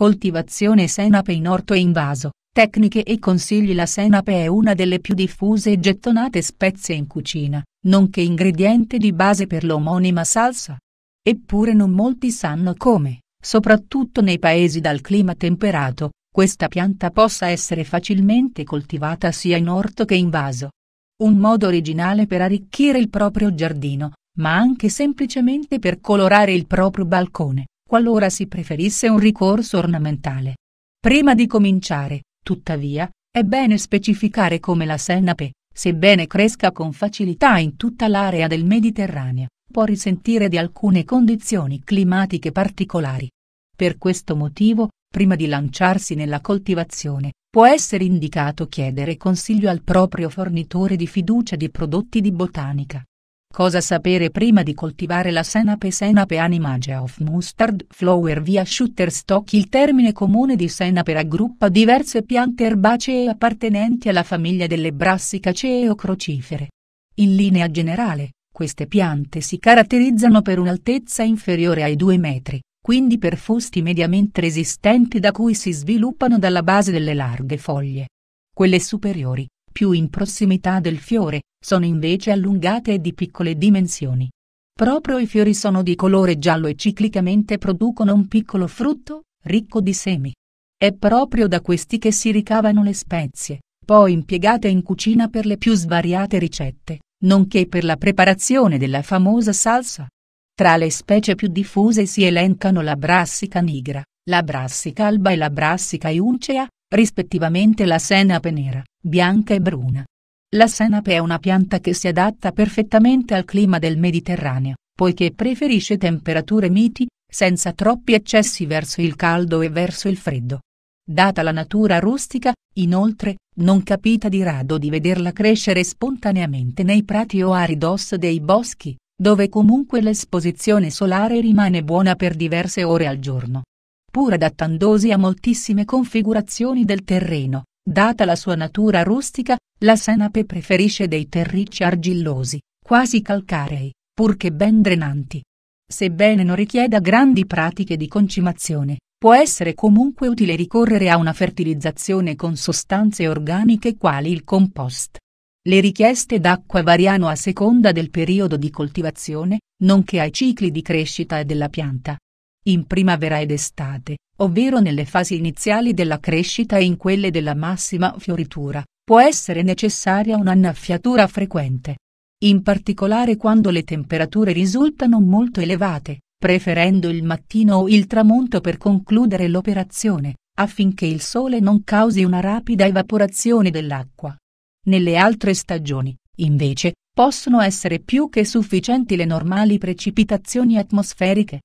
Coltivazione senape in orto e in vaso, tecniche e consigli La senape è una delle più diffuse e gettonate spezie in cucina, nonché ingrediente di base per l'omonima salsa. Eppure non molti sanno come, soprattutto nei paesi dal clima temperato, questa pianta possa essere facilmente coltivata sia in orto che in vaso. Un modo originale per arricchire il proprio giardino, ma anche semplicemente per colorare il proprio balcone qualora si preferisse un ricorso ornamentale. Prima di cominciare, tuttavia, è bene specificare come la senape, sebbene cresca con facilità in tutta l'area del Mediterraneo, può risentire di alcune condizioni climatiche particolari. Per questo motivo, prima di lanciarsi nella coltivazione, può essere indicato chiedere consiglio al proprio fornitore di fiducia di prodotti di botanica. Cosa sapere prima di coltivare la senape Senape animagea of mustard flower via Shutterstock Il termine comune di senape raggruppa diverse piante erbacee appartenenti alla famiglia delle brassicacee o crocifere. In linea generale, queste piante si caratterizzano per un'altezza inferiore ai 2 metri, quindi per fusti mediamente resistenti da cui si sviluppano dalla base delle larghe foglie. Quelle superiori, più in prossimità del fiore, sono invece allungate e di piccole dimensioni. Proprio i fiori sono di colore giallo e ciclicamente producono un piccolo frutto, ricco di semi. È proprio da questi che si ricavano le spezie, poi impiegate in cucina per le più svariate ricette, nonché per la preparazione della famosa salsa. Tra le specie più diffuse si elencano la brassica nigra, la brassica alba e la brassica iuncea, rispettivamente la senape nera, bianca e bruna. La senape è una pianta che si adatta perfettamente al clima del Mediterraneo, poiché preferisce temperature miti, senza troppi eccessi verso il caldo e verso il freddo. Data la natura rustica, inoltre, non capita di rado di vederla crescere spontaneamente nei prati o a ridosso dei boschi, dove comunque l'esposizione solare rimane buona per diverse ore al giorno pur adattandosi a moltissime configurazioni del terreno. Data la sua natura rustica, la senape preferisce dei terricci argillosi, quasi calcarei, purché ben drenanti. Sebbene non richieda grandi pratiche di concimazione, può essere comunque utile ricorrere a una fertilizzazione con sostanze organiche quali il compost. Le richieste d'acqua variano a seconda del periodo di coltivazione, nonché ai cicli di crescita della pianta in primavera ed estate, ovvero nelle fasi iniziali della crescita e in quelle della massima fioritura, può essere necessaria un'annaffiatura frequente. In particolare quando le temperature risultano molto elevate, preferendo il mattino o il tramonto per concludere l'operazione, affinché il sole non causi una rapida evaporazione dell'acqua. Nelle altre stagioni, invece, possono essere più che sufficienti le normali precipitazioni atmosferiche,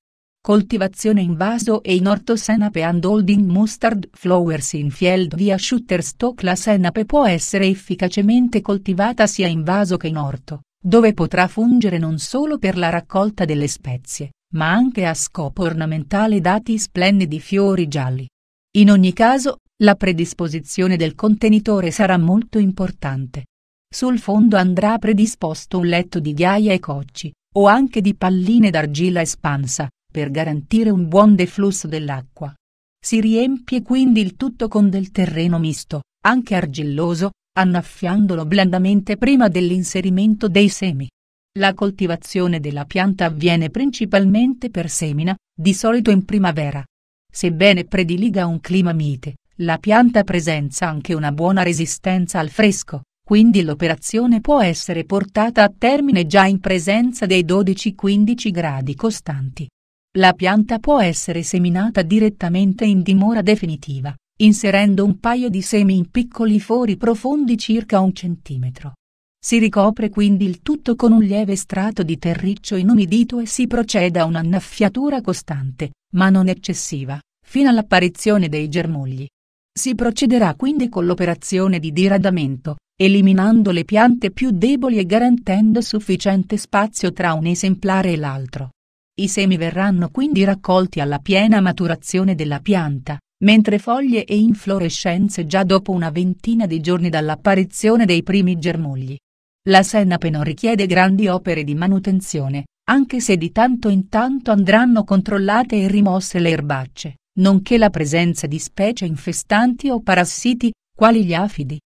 coltivazione in vaso e in orto senape and holding mustard flowers in field via Shutterstock la senape può essere efficacemente coltivata sia in vaso che in orto, dove potrà fungere non solo per la raccolta delle spezie, ma anche a scopo ornamentale dati splendidi fiori gialli. In ogni caso, la predisposizione del contenitore sarà molto importante. Sul fondo andrà predisposto un letto di ghiaia e cocci, o anche di palline d'argilla espansa, per garantire un buon deflusso dell'acqua. Si riempie quindi il tutto con del terreno misto, anche argilloso, annaffiandolo blandamente prima dell'inserimento dei semi. La coltivazione della pianta avviene principalmente per semina, di solito in primavera. Sebbene prediliga un clima mite, la pianta presenza anche una buona resistenza al fresco, quindi l'operazione può essere portata a termine già in presenza dei 12-15 gradi costanti. La pianta può essere seminata direttamente in dimora definitiva, inserendo un paio di semi in piccoli fori profondi circa un centimetro. Si ricopre quindi il tutto con un lieve strato di terriccio inumidito e si procede a un'annaffiatura costante, ma non eccessiva, fino all'apparizione dei germogli. Si procederà quindi con l'operazione di diradamento, eliminando le piante più deboli e garantendo sufficiente spazio tra un esemplare e l'altro. I semi verranno quindi raccolti alla piena maturazione della pianta, mentre foglie e inflorescenze già dopo una ventina di giorni dall'apparizione dei primi germogli. La senape non richiede grandi opere di manutenzione, anche se di tanto in tanto andranno controllate e rimosse le erbacce, nonché la presenza di specie infestanti o parassiti, quali gli afidi.